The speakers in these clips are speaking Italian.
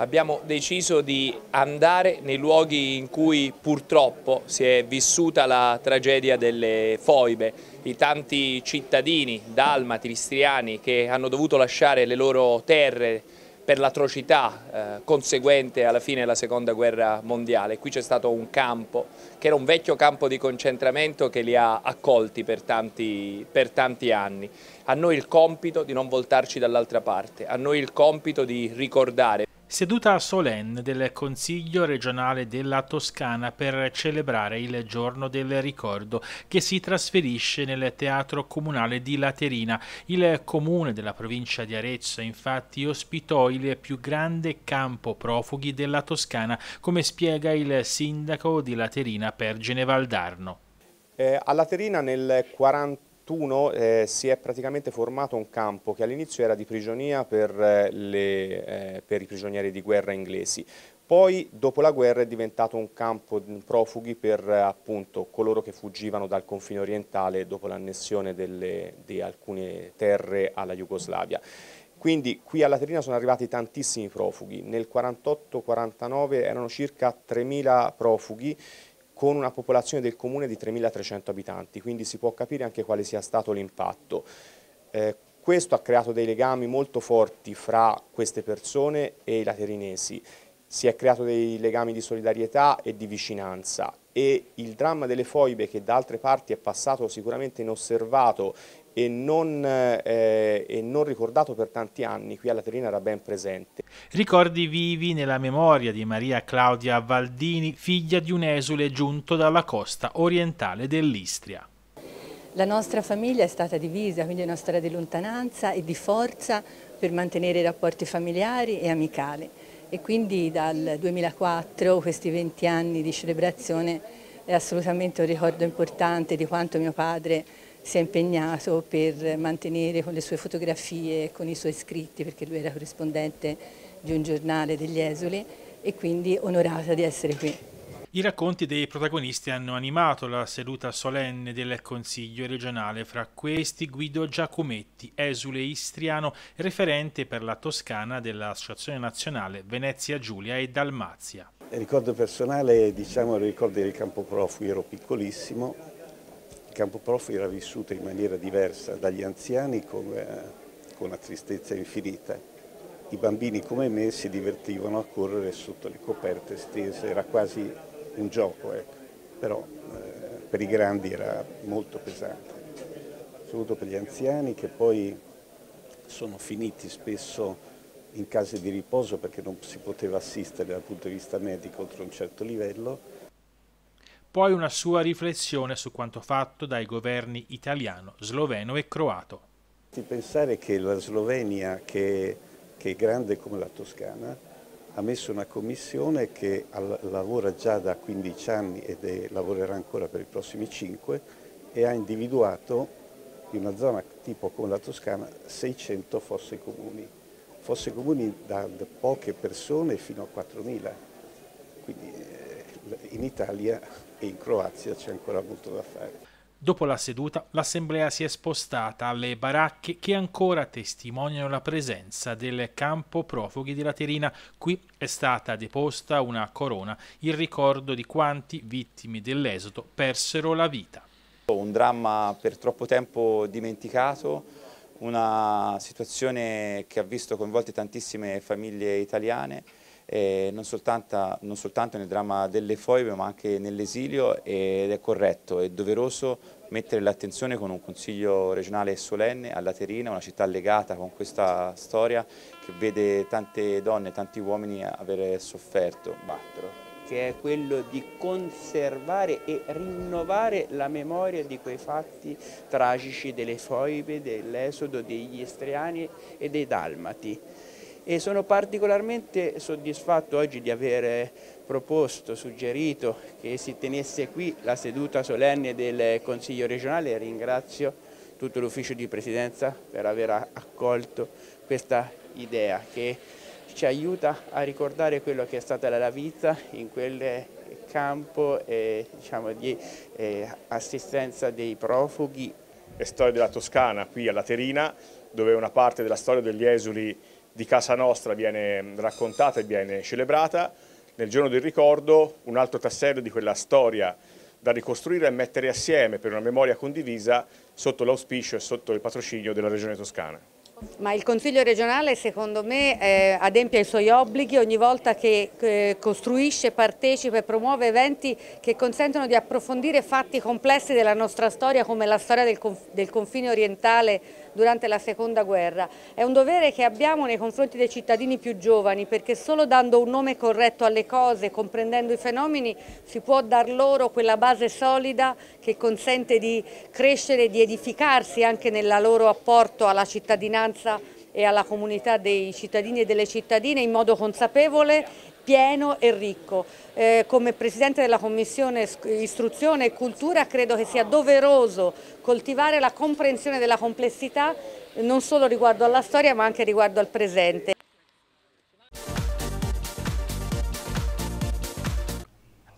abbiamo deciso di andare nei luoghi in cui purtroppo si è vissuta la tragedia delle foibe, i tanti cittadini, dalmati, istriani che hanno dovuto lasciare le loro terre per l'atrocità eh, conseguente alla fine della seconda guerra mondiale. Qui c'è stato un campo che era un vecchio campo di concentramento che li ha accolti per tanti, per tanti anni. A noi il compito di non voltarci dall'altra parte, a noi il compito di ricordare. Seduta solenne del Consiglio regionale della Toscana per celebrare il giorno del ricordo che si trasferisce nel teatro comunale di Laterina. Il comune della provincia di Arezzo infatti ospitò il più grande campo profughi della Toscana, come spiega il sindaco di Laterina Pergine Valdarno. Eh, a Laterina nel 1940 1991 eh, si è praticamente formato un campo che all'inizio era di prigionia per, eh, le, eh, per i prigionieri di guerra inglesi, poi dopo la guerra è diventato un campo mm, profughi per eh, appunto, coloro che fuggivano dal confine orientale dopo l'annessione di alcune terre alla Jugoslavia. Quindi qui alla Terina sono arrivati tantissimi profughi, nel 48-49 erano circa 3.000 profughi con una popolazione del comune di 3.300 abitanti, quindi si può capire anche quale sia stato l'impatto. Eh, questo ha creato dei legami molto forti fra queste persone e i laterinesi, si è creato dei legami di solidarietà e di vicinanza e il dramma delle foibe che da altre parti è passato sicuramente inosservato e non, eh, e non ricordato per tanti anni, qui alla Terina era ben presente. Ricordi vivi nella memoria di Maria Claudia Valdini, figlia di un esule giunto dalla costa orientale dell'Istria. La nostra famiglia è stata divisa, quindi è una storia di lontananza e di forza per mantenere i rapporti familiari e amicali e quindi dal 2004, questi 20 anni di celebrazione, è assolutamente un ricordo importante di quanto mio padre si è impegnato per mantenere con le sue fotografie con i suoi scritti, perché lui era corrispondente di un giornale degli esuli e quindi onorata di essere qui. I racconti dei protagonisti hanno animato la seduta solenne del Consiglio regionale, fra questi Guido Giacometti, esule istriano, referente per la Toscana dell'Associazione Nazionale Venezia Giulia e Dalmazia. Il ricordo personale, diciamo, il ricordo del campo profughi, ero piccolissimo, il campo prof era vissuto in maniera diversa dagli anziani con, eh, con una tristezza infinita. I bambini come me si divertivano a correre sotto le coperte stese, era quasi un gioco, ecco. però eh, per i grandi era molto pesante, soprattutto per gli anziani che poi sono finiti spesso in case di riposo perché non si poteva assistere dal punto di vista medico oltre un certo livello poi una sua riflessione su quanto fatto dai governi italiano, sloveno e croato. Pensare che la Slovenia, che, che è grande come la Toscana, ha messo una commissione che lavora già da 15 anni e lavorerà ancora per i prossimi 5 e ha individuato in una zona tipo come la Toscana 600 fosse comuni, fosse comuni da poche persone fino a 4.000, quindi eh, in Italia e in Croazia c'è ancora molto da fare. Dopo la seduta, l'assemblea si è spostata alle baracche che ancora testimoniano la presenza del campo profughi di Laterina. Qui è stata deposta una corona in ricordo di quanti, vittime dell'esodo, persero la vita. Un dramma per troppo tempo dimenticato, una situazione che ha visto coinvolte tantissime famiglie italiane, eh, non, soltanto, non, soltanto, nel dramma delle foibe ma anche nell'esilio ed è corretto e doveroso mettere l'attenzione con un consiglio regionale solenne a Laterina, una città legata con questa storia che vede tante donne, e tanti uomini avere sofferto. Battero che è quello di conservare e rinnovare la memoria di quei fatti tragici delle foibe, dell'esodo degli estriani e dei dalmati e sono particolarmente soddisfatto oggi di aver eh, proposto, suggerito che si tenesse qui la seduta solenne del Consiglio regionale. Ringrazio tutto l'ufficio di presidenza per aver accolto questa idea che ci aiuta a ricordare quello che è stata la vita in quel eh, campo eh, diciamo, di eh, assistenza dei profughi. È storia della Toscana qui a Laterina dove una parte della storia degli esuli di casa nostra viene raccontata e viene celebrata, nel giorno del ricordo un altro tassello di quella storia da ricostruire e mettere assieme per una memoria condivisa sotto l'auspicio e sotto il patrocinio della Regione Toscana. Ma il Consiglio regionale secondo me eh, adempia i suoi obblighi ogni volta che eh, costruisce, partecipa e promuove eventi che consentono di approfondire fatti complessi della nostra storia come la storia del, conf del confine orientale durante la seconda guerra. È un dovere che abbiamo nei confronti dei cittadini più giovani perché solo dando un nome corretto alle cose, comprendendo i fenomeni, si può dar loro quella base solida che consente di crescere, di edificarsi anche nel loro apporto alla cittadinanza e alla comunità dei cittadini e delle cittadine in modo consapevole pieno e ricco. Eh, come Presidente della Commissione Istruzione e Cultura credo che sia doveroso coltivare la comprensione della complessità non solo riguardo alla storia ma anche riguardo al presente.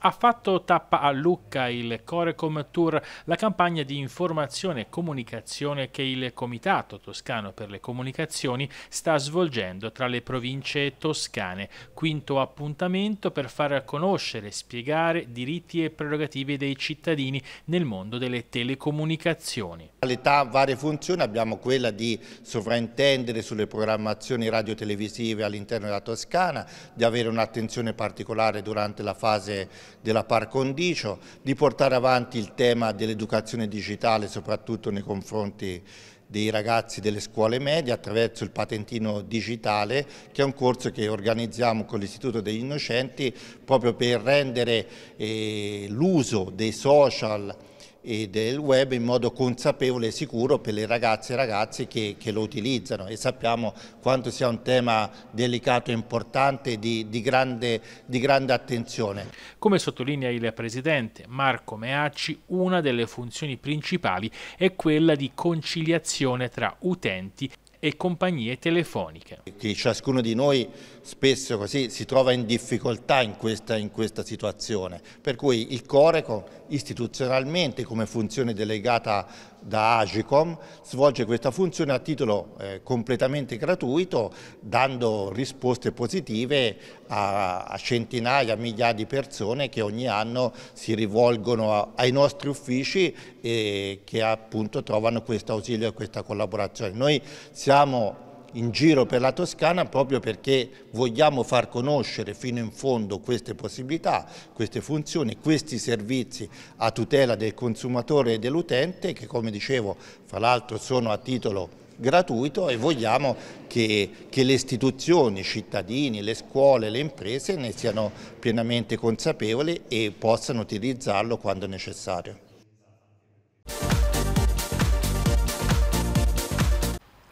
ha fatto tappa a Lucca il Corecom Tour, la campagna di informazione e comunicazione che il Comitato Toscano per le Comunicazioni sta svolgendo tra le province toscane. Quinto appuntamento per far conoscere e spiegare diritti e prerogative dei cittadini nel mondo delle telecomunicazioni. All'età varie funzioni abbiamo quella di sovraintendere sulle programmazioni radio-televisive all'interno della Toscana, di avere un'attenzione particolare durante la fase della par condicio, di portare avanti il tema dell'educazione digitale soprattutto nei confronti dei ragazzi delle scuole medie attraverso il patentino digitale che è un corso che organizziamo con l'Istituto degli Innocenti proprio per rendere eh, l'uso dei social e del web in modo consapevole e sicuro per le ragazze e ragazzi che, che lo utilizzano e sappiamo quanto sia un tema delicato e importante di, di, grande, di grande attenzione. Come sottolinea il Presidente Marco Meacci, una delle funzioni principali è quella di conciliazione tra utenti e compagnie telefoniche. Che ciascuno di noi spesso così si trova in difficoltà in questa, in questa situazione. Per cui il Coreco istituzionalmente come funzione delegata da Agicom svolge questa funzione a titolo eh, completamente gratuito dando risposte positive a, a, centinaia, migliaia di persone che ogni anno si rivolgono a, ai nostri uffici e che appunto trovano questo ausilio e questa collaborazione. Noi siamo in giro per la Toscana proprio perché vogliamo far conoscere fino in fondo queste possibilità, queste funzioni, questi servizi a tutela del consumatore e dell'utente che come dicevo fra l'altro sono a titolo gratuito e vogliamo che, che, le istituzioni, i cittadini, le scuole, le imprese ne siano pienamente consapevoli e possano utilizzarlo quando necessario.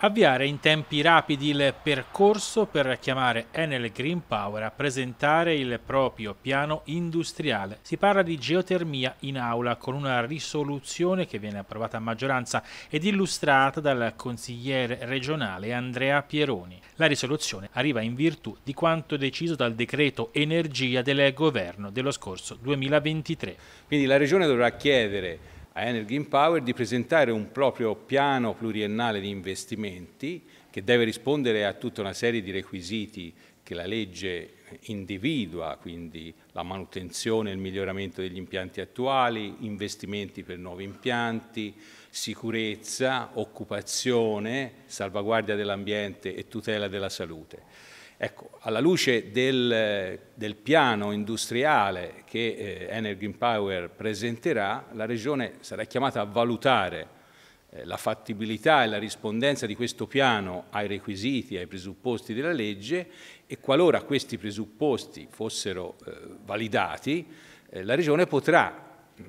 Avviare in tempi rapidi il percorso per chiamare Enel Green Power a presentare il proprio piano industriale. Si parla di geotermia in aula con una risoluzione che viene approvata a maggioranza ed illustrata dal consigliere regionale Andrea Pieroni. La risoluzione arriva in virtù di quanto deciso dal decreto energia del governo dello scorso 2023. Quindi la regione dovrà chiedere a Energy in Power di presentare un proprio piano pluriennale di investimenti che deve rispondere a tutta una serie di requisiti che la legge individua, quindi la manutenzione e il miglioramento degli impianti attuali, investimenti per nuovi impianti, sicurezza, occupazione, salvaguardia dell'ambiente e tutela della salute. Ecco, alla luce del, del piano industriale che eh, Energy Power presenterà, la Regione sarà chiamata a valutare eh, la fattibilità e la rispondenza di questo piano ai requisiti, ai presupposti della legge e qualora questi presupposti fossero eh, validati, eh, la Regione potrà mh,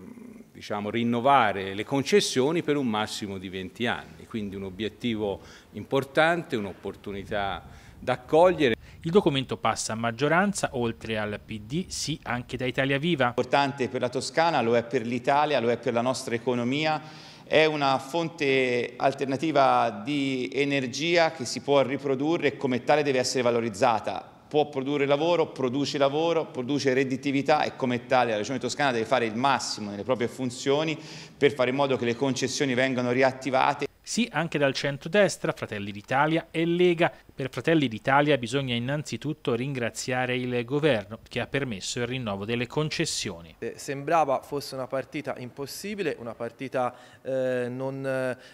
diciamo, rinnovare le concessioni per un massimo di 20 anni. Quindi un obiettivo importante, un'opportunità da cogliere. Il documento passa a maggioranza, oltre al PD, sì anche da Italia Viva. Importante per la Toscana, lo è per l'Italia, lo è per la nostra economia, è una fonte alternativa di energia che si può riprodurre e come tale deve essere valorizzata può produrre lavoro, produce lavoro, produce redditività e come tale la Regione Toscana deve fare il massimo nelle proprie funzioni per fare in modo che le concessioni vengano riattivate sì anche dal centro-destra, Fratelli d'Italia e Lega. Per Fratelli d'Italia bisogna innanzitutto ringraziare il governo che ha permesso il rinnovo delle concessioni. Eh, sembrava fosse una partita impossibile, una partita eh, non,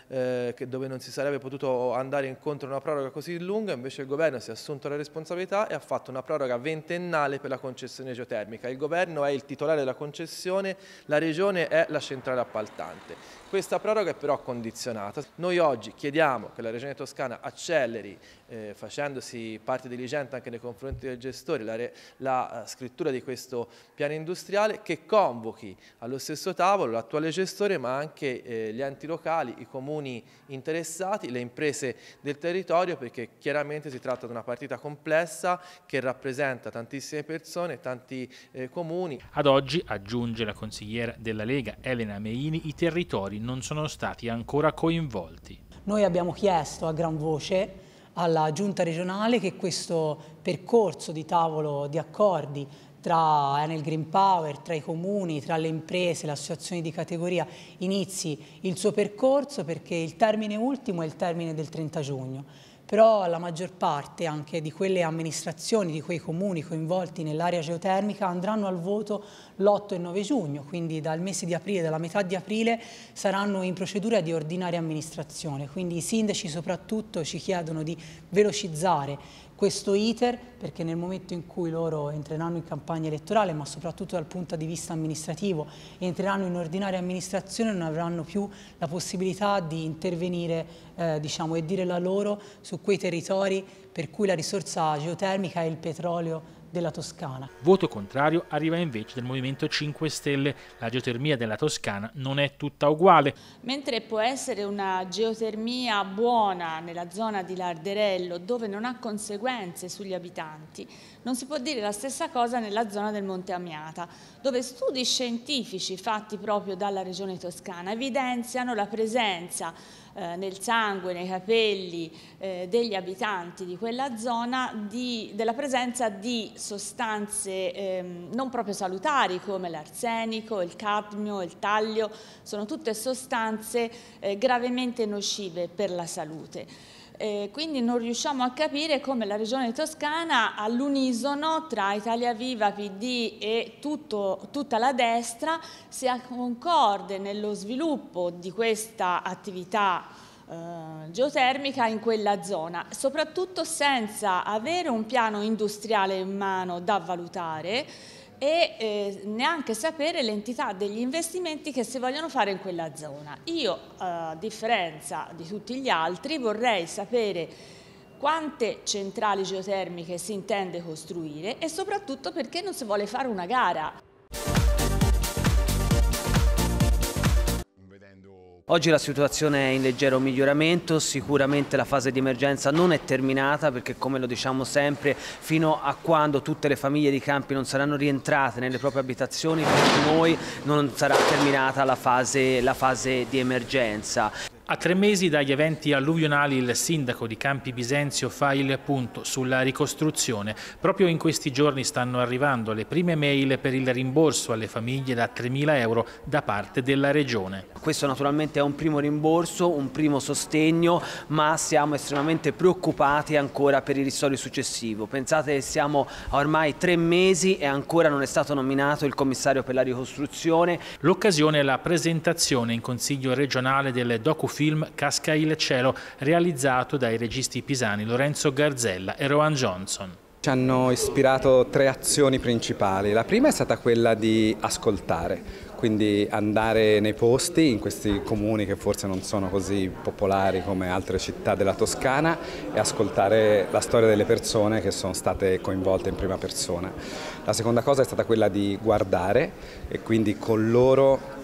eh, dove non si sarebbe potuto andare incontro a una proroga così lunga, invece il governo si è assunto la responsabilità e ha fatto una proroga ventennale per la concessione geotermica. Il governo è il titolare della concessione, la regione è la centrale appaltante. Questa proroga è però condizionata. Noi oggi chiediamo che la Regione Toscana acceleri, eh, facendosi parte diligente anche nei confronti del gestore, la, re, la eh, scrittura di questo piano industriale che convochi allo stesso tavolo l'attuale gestore ma anche eh, gli enti locali, i comuni interessati, le imprese del territorio perché chiaramente si tratta di una partita complessa che rappresenta tantissime persone, tanti eh, comuni. Ad oggi, aggiunge la consigliera della Lega Elena Meini, i territori non sono stati ancora coinvolti. Noi abbiamo chiesto a gran voce alla giunta regionale che questo percorso di tavolo di accordi tra Enel Green Power, tra i comuni, tra le imprese, le associazioni di categoria, inizi il suo percorso perché il termine ultimo è il termine del 30 giugno però la maggior parte anche di quelle amministrazioni, di quei comuni coinvolti nell'area geotermica andranno al voto l'8 e 9 giugno, quindi dal mese di aprile, dalla metà di aprile saranno in procedura di ordinaria amministrazione, quindi i sindaci soprattutto ci chiedono di velocizzare questo iter perché nel momento in cui loro entreranno in campagna elettorale, ma soprattutto dal punto di vista amministrativo, entreranno in ordinaria amministrazione non avranno più la possibilità di intervenire eh, diciamo, e dire la loro su quei territori per cui la risorsa geotermica e il petrolio della Toscana. Voto contrario arriva invece del Movimento 5 Stelle. La geotermia della Toscana non è tutta uguale. Mentre può essere una geotermia buona nella zona di Larderello, dove non ha conseguenze sugli abitanti, non si può dire la stessa cosa nella zona del Monte Amiata, dove studi scientifici fatti proprio dalla regione toscana evidenziano la presenza eh, nel sangue, nei capelli eh, degli abitanti di quella zona di, della presenza di sostanze ehm, non proprio salutari come l'arsenico, il cadmio, il taglio, sono tutte sostanze eh, gravemente nocive per la salute. Eh, quindi non riusciamo a capire come la regione toscana all'unisono tra Italia Viva, PD e tutto, tutta la destra sia concorde nello sviluppo di questa attività eh, geotermica in quella zona, soprattutto senza avere un piano industriale in mano da valutare e eh, neanche sapere l'entità degli investimenti che si vogliono fare in quella zona. Io, eh, a differenza di tutti gli altri, vorrei sapere quante centrali geotermiche si intende costruire e soprattutto perché non si vuole fare una gara. Oggi la situazione è in leggero miglioramento, sicuramente la fase di emergenza non è terminata perché come lo diciamo sempre fino a quando tutte le famiglie di Campi non saranno rientrate nelle proprie abitazioni per noi non sarà terminata la fase, la fase di emergenza. A tre mesi dagli eventi alluvionali il sindaco di Campi Bisenzio fa il punto sulla ricostruzione. Proprio in questi giorni stanno arrivando le prime mail per il rimborso alle famiglie da 3.000 euro da parte della Regione. Questo naturalmente è un primo rimborso, un primo sostegno, ma siamo estremamente preoccupati ancora per il ristorio successivo. Pensate che siamo a ormai tre mesi e ancora non è stato nominato il commissario per la ricostruzione. L'occasione è la presentazione in Consiglio regionale del docufinanciamento film Casca il cielo, realizzato dai registi pisani Lorenzo Garzella e Rohan Johnson ci hanno ispirato tre azioni principali. La prima è stata quella di ascoltare, quindi andare nei posti, in questi comuni che forse non sono così popolari come altre città della Toscana e ascoltare la storia delle persone che sono state coinvolte in prima persona. La seconda cosa è stata quella di guardare e quindi con loro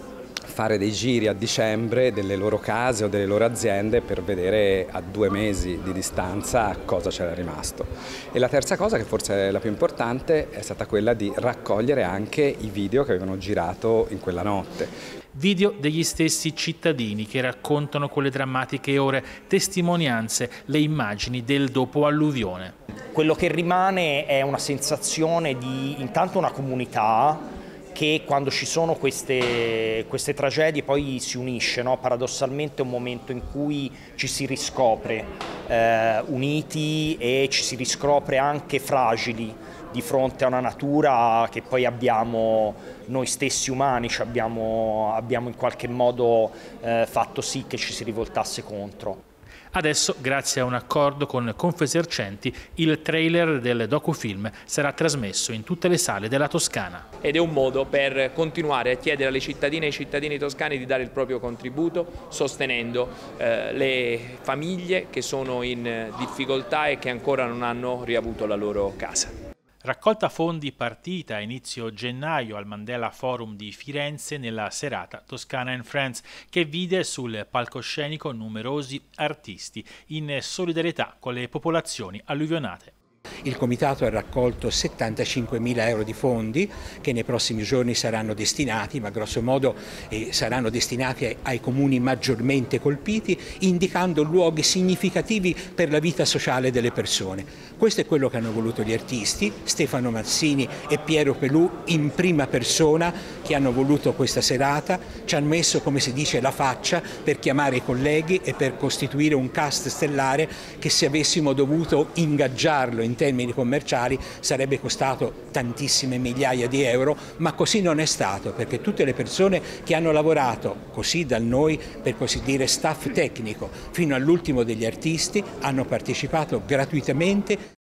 fare dei giri a dicembre delle loro case o delle loro aziende per vedere a due mesi di distanza cosa c'era rimasto. E la terza cosa, che forse è la più importante, è stata quella di raccogliere anche i video che avevano girato in quella notte. Video degli stessi cittadini che raccontano quelle drammatiche ore, testimonianze, le immagini del dopo alluvione. Quello che rimane è una sensazione di intanto una comunità che quando ci sono queste, queste tragedie poi si unisce, no? paradossalmente è un momento in cui ci si riscopre eh, uniti e ci si riscopre anche fragili di fronte a una natura che poi abbiamo noi stessi umani, cioè abbiamo, abbiamo, in qualche modo eh, fatto sì che ci si rivoltasse contro. Adesso, grazie a un accordo con Confesercenti, il trailer del docufilm sarà trasmesso in tutte le sale della Toscana. Ed è un modo per continuare a chiedere alle cittadine e ai cittadini toscani di dare il proprio contributo, sostenendo eh, le famiglie che sono in difficoltà e che ancora non hanno riavuto la loro casa. Raccolta fondi partita a inizio gennaio al Mandela Forum di Firenze nella serata Toscana and Friends che vide sul palcoscenico numerosi artisti in solidarietà con le popolazioni alluvionate. Il comitato ha raccolto 75.000 euro di fondi che nei prossimi giorni saranno destinati, ma grosso modo eh, saranno destinati ai, ai, comuni maggiormente colpiti, indicando luoghi significativi per la vita sociale delle persone. Questo è quello che hanno voluto gli artisti, Stefano Mazzini e Piero Pelù in prima persona che hanno voluto questa serata, ci hanno messo come si dice la faccia per chiamare i colleghi e per costituire un cast stellare che se avessimo dovuto ingaggiarlo in in termini commerciali sarebbe costato tantissime migliaia di euro, ma così non è stato perché tutte le persone che hanno lavorato così da noi, per così dire staff tecnico, fino all'ultimo degli artisti, hanno partecipato gratuitamente.